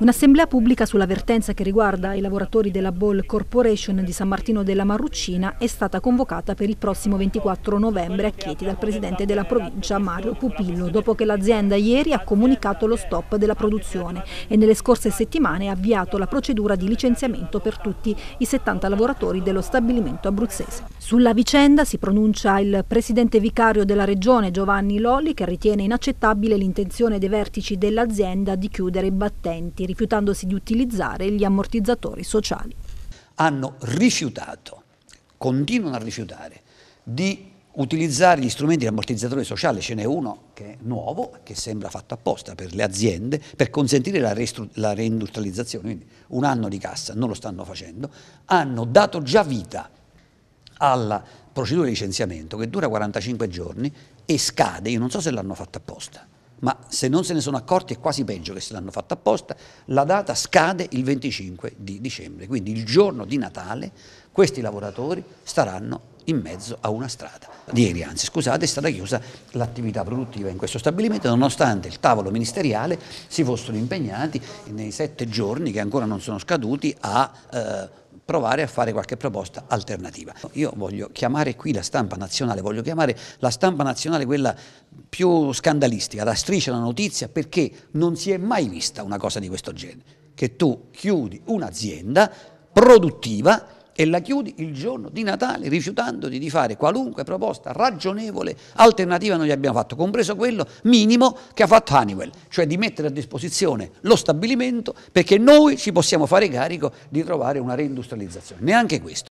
Un'assemblea pubblica sull'avvertenza che riguarda i lavoratori della Ball Corporation di San Martino della Marruccina è stata convocata per il prossimo 24 novembre a Chieti dal presidente della provincia Mario Pupillo, dopo che l'azienda ieri ha comunicato lo stop della produzione e nelle scorse settimane ha avviato la procedura di licenziamento per tutti i 70 lavoratori dello stabilimento abruzzese. Sulla vicenda si pronuncia il presidente vicario della regione Giovanni Lolli che ritiene inaccettabile l'intenzione dei vertici dell'azienda di chiudere chiudere i battenti, rifiutandosi di utilizzare gli ammortizzatori sociali. Hanno rifiutato, continuano a rifiutare, di utilizzare gli strumenti di ammortizzatore sociale, ce n'è uno che è nuovo, che sembra fatto apposta per le aziende, per consentire la, la reindustrializzazione, quindi un anno di cassa, non lo stanno facendo, hanno dato già vita alla procedura di licenziamento che dura 45 giorni e scade, io non so se l'hanno fatta apposta, ma se non se ne sono accorti è quasi peggio che se l'hanno fatta apposta, la data scade il 25 di dicembre, quindi il giorno di Natale questi lavoratori staranno in mezzo a una strada. Ieri, anzi, scusate, è stata chiusa l'attività produttiva in questo stabilimento, nonostante il tavolo ministeriale si fossero impegnati nei sette giorni che ancora non sono scaduti a... Eh, provare a fare qualche proposta alternativa. Io voglio chiamare qui la stampa nazionale, voglio chiamare la stampa nazionale quella più scandalistica, la striscia, la notizia, perché non si è mai vista una cosa di questo genere, che tu chiudi un'azienda produttiva e la chiudi il giorno di Natale rifiutandoti di fare qualunque proposta ragionevole, alternativa noi abbiamo fatto, compreso quello minimo che ha fatto Honeywell, cioè di mettere a disposizione lo stabilimento perché noi ci possiamo fare carico di trovare una reindustrializzazione, neanche questo.